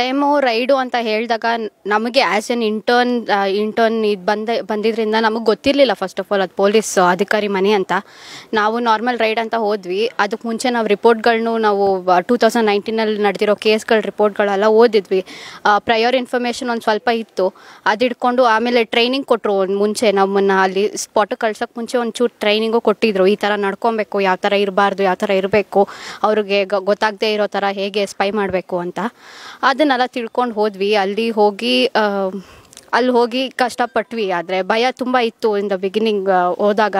time raid ಅಂತ ಹೇಳಿದಾಗ ನಮಗೆ ಆ್ಯಸ್ ಎನ್ ಇಂಟರ್ನ್ ಇಂಟರ್ನ್ ಇದು ಬಂದ ಬಂದಿದ್ದರಿಂದ ನಮಗೆ ಗೊತ್ತಿರಲಿಲ್ಲ ಫಸ್ಟ್ ಆಫ್ ಆಲ್ ಅದು ಪೊಲೀಸ್ ಅಧಿಕಾರಿ ಮನೆ ಅಂತ ನಾವು ನಾರ್ಮಲ್ ರೈಡ್ ಅಂತ ಹೋದ್ವಿ ಅದಕ್ಕೆ ಮುಂಚೆ ನಾವು ರಿಪೋರ್ಟ್ಗಳನ್ನೂ ನಾವು ಟೂ ತೌಸಂಡ್ ನೈನ್ಟೀನಲ್ಲಿ ನಡೆದಿರೋ ಕೇಸ್ಗಳ ರಿಪೋರ್ಟ್ಗಳೆಲ್ಲ ಓದಿದ್ವಿ ಪ್ರಯೋರ್ ಇನ್ಫಾರ್ಮೇಷನ್ ಒಂದು ಸ್ವಲ್ಪ ಇತ್ತು ಅದು ಇಟ್ಕೊಂಡು ಆಮೇಲೆ ಟ್ರೈನಿಂಗ್ ಕೊಟ್ಟರು ಮುಂಚೆ ನಮ್ಮನ್ನು ಅಲ್ಲಿ ಸ್ಪಾಟ್ ಕಳ್ಸೋಕ್ಕೆ ಮುಂಚೆ ಒಂದು ಚೂರು ಟ್ರೈನಿಂಗು ಕೊಟ್ಟಿದ್ರು ಈ ಥರ ನಡ್ಕೊಬೇಕು ಯಾವ ಥರ ಇರಬಾರ್ದು ಯಾವ ಥರ ಇರಬೇಕು ಅವ್ರಿಗೆ ಗೊತ್ತಾಗದೇ ಇರೋ ಥರ ಹೇಗೆ ಸ್ಪೈ ಮಾಡಬೇಕು ಅಂತ ಅದನ್ನು ತಿಳ್ಕೊಂಡು ಹೋದ್ವಿ ಅಲ್ಲಿ ಹೋಗಿ ಅಲ್ಲಿ ಹೋಗಿ ಕಷ್ಟಪಟ್ವಿ ಆದರೆ ಭಯ ತುಂಬ ಇತ್ತು ಇನ್ ದ ಬಿಗಿನಿಂಗ್ ಹೋದಾಗ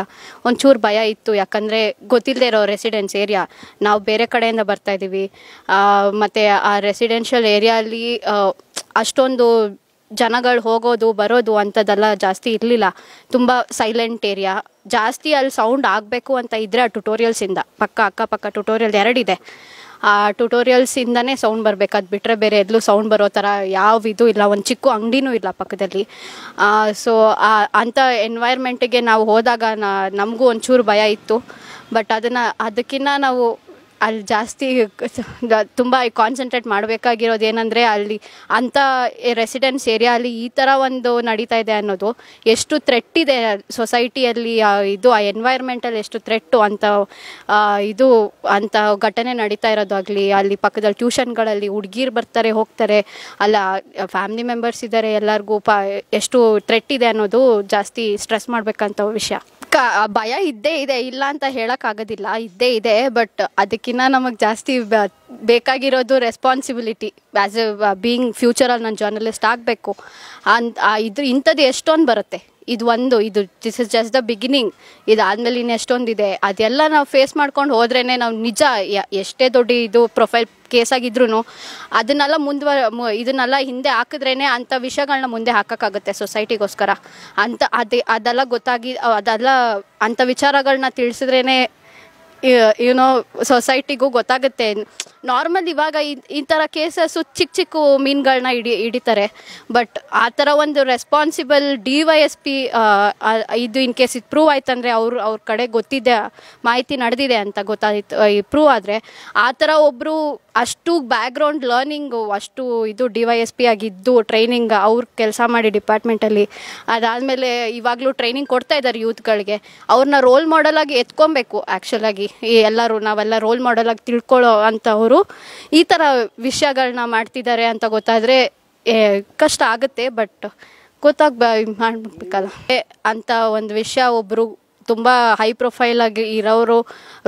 ಒಂಚೂರು ಭಯ ಇತ್ತು ಯಾಕಂದರೆ ಗೊತ್ತಿಲ್ಲದೆ ಇರೋ ರೆಸಿಡೆನ್ಸ್ ಏರಿಯಾ ನಾವು ಬೇರೆ ಕಡೆಯಿಂದ ಬರ್ತಾ ಇದ್ದೀವಿ ಮತ್ತು ಆ ರೆಸಿಡೆನ್ಷಿಯಲ್ ಏರಿಯಲ್ಲಿ ಅಷ್ಟೊಂದು ಜನಗಳು ಹೋಗೋದು ಬರೋದು ಅಂಥದ್ದೆಲ್ಲ ಜಾಸ್ತಿ ಇರಲಿಲ್ಲ ತುಂಬ ಸೈಲೆಂಟ್ ಏರಿಯಾ ಜಾಸ್ತಿ ಅಲ್ಲಿ ಸೌಂಡ್ ಆಗಬೇಕು ಅಂತ ಇದ್ದರೆ ಆ ಟ್ಯುಟೋರಿಯಲ್ಸಿಂದ ಪಕ್ಕ ಅಕ್ಕಪಕ್ಕ ಟ್ಯುಟೋರಿಯಲ್ ಎರಡಿದೆ ಆ ಟ್ಯುಟೋರಿಯಲ್ಸಿಂದನೇ ಸೌಂಡ್ ಬರಬೇಕು ಅದು ಬಿಟ್ಟರೆ ಬೇರೆ ಎದ್ಲು ಸೌಂಡ್ ಬರೋ ಥರ ಯಾವ ಇದು ಇಲ್ಲ ಒಂದು ಚಿಕ್ಕ ಅಂಗಡಿನೂ ಇಲ್ಲ ಪಕ್ಕದಲ್ಲಿ ಸೊ ಅಂಥ ಎನ್ವೈರ್ಮೆಂಟಿಗೆ ನಾವು ಹೋದಾಗ ನಮಗೂ ಒಂಚೂರು ಭಯ ಇತ್ತು ಬಟ್ ಅದನ್ನು ಅದಕ್ಕಿಂತ ನಾವು ಅಲ್ಲಿ ಜಾಸ್ತಿ ತುಂಬ ಕಾನ್ಸಂಟ್ರೇಟ್ ಮಾಡಬೇಕಾಗಿರೋದು ಏನಂದರೆ ಅಲ್ಲಿ ಅಂಥ ರೆಸಿಡೆನ್ಸ್ ಏರಿಯಾ ಅಲ್ಲಿ ಈ ಥರ ಒಂದು ನಡೀತಾ ಇದೆ ಅನ್ನೋದು ಎಷ್ಟು ಥ್ರೆಟ್ಟಿದೆ ಸೊಸೈಟಿಯಲ್ಲಿ ಇದು ಆ ಎನ್ವೈರ್ಮೆಂಟಲ್ಲಿ ಎಷ್ಟು ಥ್ರೆಟ್ಟು ಅಂತ ಇದು ಅಂಥ ಘಟನೆ ನಡೀತಾ ಇರೋದಾಗಲಿ ಅಲ್ಲಿ ಪಕ್ಕದಲ್ಲಿ ಟ್ಯೂಷನ್ಗಳಲ್ಲಿ ಹುಡುಗಿರು ಬರ್ತಾರೆ ಹೋಗ್ತಾರೆ ಅಲ್ಲ ಫ್ಯಾಮಿಲಿ ಮೆಂಬರ್ಸ್ ಇದ್ದಾರೆ ಎಲ್ಲರಿಗೂ ಪ ಎಷ್ಟು ಥ್ರೆಟ್ ಇದೆ ಅನ್ನೋದು ಜಾಸ್ತಿ ಸ್ಟ್ರೆಸ್ ಮಾಡಬೇಕಂತ ವಿಷಯ ಕ ಭಯ ಇದ್ದೇ ಇದೆ ಇಲ್ಲ ಅಂತ ಹೇಳೋಕ್ಕಾಗೋದಿಲ್ಲ ಇದ್ದೇ ಇದೆ ಬಟ್ ಅದಕ್ಕಿಂತ ನಮಗೆ ಜಾಸ್ತಿ ಬೇಕಾಗಿರೋದು ರೆಸ್ಪಾನ್ಸಿಬಿಲಿಟಿ ಆ್ಯಸ್ ಎ ಬೀಯಿಂಗ್ ಫ್ಯೂಚರಲ್ಲಿ ನಾನು ಜರ್ನಲಿಸ್ಟ್ ಆಗಬೇಕು ಅಂತ ಇದ್ರ ಇಂಥದ್ದು ಎಷ್ಟೊಂದು ಬರುತ್ತೆ ಇದು ಒಂದು ಇದು this is just the beginning ಇದಾದಮೇಲೆ ಇನ್ನು ಎಷ್ಟೊಂದಿದೆ ಅದೆಲ್ಲ ನಾವು ಫೇಸ್ ಮಾಡ್ಕೊಂಡು ಹೋದ್ರೇ ನಾವು ನಿಜ ಎಷ್ಟೇ ದೊಡ್ಡ ಇದು ಪ್ರೊಫೈಲ್ ಕೇಸ್ ಆಗಿದ್ರು ಅದನ್ನೆಲ್ಲ ಮುಂದುವ ಇದನ್ನೆಲ್ಲ ಹಿಂದೆ ಹಾಕಿದ್ರೇ ಅಂಥ ವಿಷಯಗಳನ್ನ ಮುಂದೆ ಹಾಕೋಕ್ಕಾಗುತ್ತೆ ಸೊಸೈಟಿಗೋಸ್ಕರ ಅಂತ ಅದೇ ಅದೆಲ್ಲ ಗೊತ್ತಾಗಿ ಅದೆಲ್ಲ ಅಂಥ ವಿಚಾರಗಳನ್ನ ತಿಳಿಸಿದ್ರೇ ಯುನೋ ಸೊಸೈಟಿಗೂ ಗೊತ್ತಾಗುತ್ತೆ ನಾರ್ಮಲ್ ಇವಾಗ ಈ ಥರ ಕೇಸಸ್ಸು ಚಿಕ್ಕ ಚಿಕ್ಕ ಮೀನುಗಳನ್ನ ಹಿಡಿ ಹಿಡಿತಾರೆ ಬಟ್ ಆ ಥರ ಒಂದು responsible D Y S P ಇದು ಇನ್ ಕೇಸ್ ಇದು ಪ್ರೂವ್ ಆಯ್ತಂದರೆ ಅವ್ರು ಅವ್ರ ಕಡೆ ಗೊತ್ತಿದೆ ಮಾಹಿತಿ ನಡೆದಿದೆ ಅಂತ ಗೊತ್ತಾಯ್ತು ಪ್ರೂವ್ ಆದರೆ ಆ ಥರ ಒಬ್ಬರು ಅಷ್ಟು ಬ್ಯಾಕ್ಗ್ರೌಂಡ್ ಲರ್ನಿಂಗು ಅಷ್ಟು ಇದು ಡಿ ವೈ ಎಸ್ ಪಿ ಆಗಿದ್ದು ಟ್ರೈನಿಂಗ್ ಅವ್ರು ಕೆಲಸ ಮಾಡಿ ಡಿಪಾರ್ಟ್ಮೆಂಟಲ್ಲಿ ಅದಾದಮೇಲೆ ಇವಾಗಲೂ ಟ್ರೈನಿಂಗ್ ಕೊಡ್ತಾ ಇದ್ದಾರೆ ಯೂತ್ಗಳಿಗೆ ಅವ್ರನ್ನ ರೋಲ್ ಮಾಡಲಾಗಿ ಎತ್ಕೊಬೇಕು ಆ್ಯಕ್ಚುಲಾಗಿ ಈ ಎಲ್ಲರೂ ನಾವೆಲ್ಲ ರೋಲ್ ಮಾಡಲಾಗಿ ತಿಳ್ಕೊಳ್ಳೋ ಅಂಥವರು ಈ ಥರ ವಿಷಯಗಳನ್ನ ಮಾಡ್ತಿದ್ದಾರೆ ಅಂತ ಗೊತ್ತಾದರೆ ಕಷ್ಟ ಆಗುತ್ತೆ ಬಟ್ ಗೊತ್ತಾಗ ಏ ಅಂತ ಒಂದು ವಿಷಯ ಒಬ್ಬರು ತುಂಬ ಹೈ ಪ್ರೊಫೈಲ್ ಆಗಿ ಇರೋರು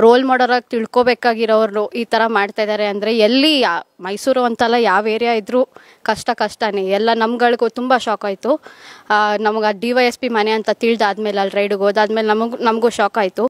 ರೋಲ್ ಮಾಡೋರಾಗಿ ತಿಳ್ಕೊಬೇಕಾಗಿರೋರು ಈ ಥರ ಮಾಡ್ತಾ ಇದ್ದಾರೆ ಅಂದರೆ ಎಲ್ಲಿ ಮೈಸೂರು ಅಂತಲ್ಲ ಯಾವ ಏರಿಯಾ ಇದ್ದರೂ ಕಷ್ಟ ಕಷ್ಟನೇ ಎಲ್ಲ ನಮ್ಗಳಿಗೂ ತುಂಬ ಶಾಕ್ ಆಯಿತು ನಮಗೆ ಡಿ ವೈ ಎಸ್ ಪಿ ಮನೆ ಅಂತ ತಿಳಿದಾದ್ಮೇಲೆ ಅಲ್ಲಿ ರೈಡಿಗೆ ಹೋದಾದ್ಮೇಲೆ ನಮಗೂ ನಮಗೂ ಶಾಕ್ ಆಯಿತು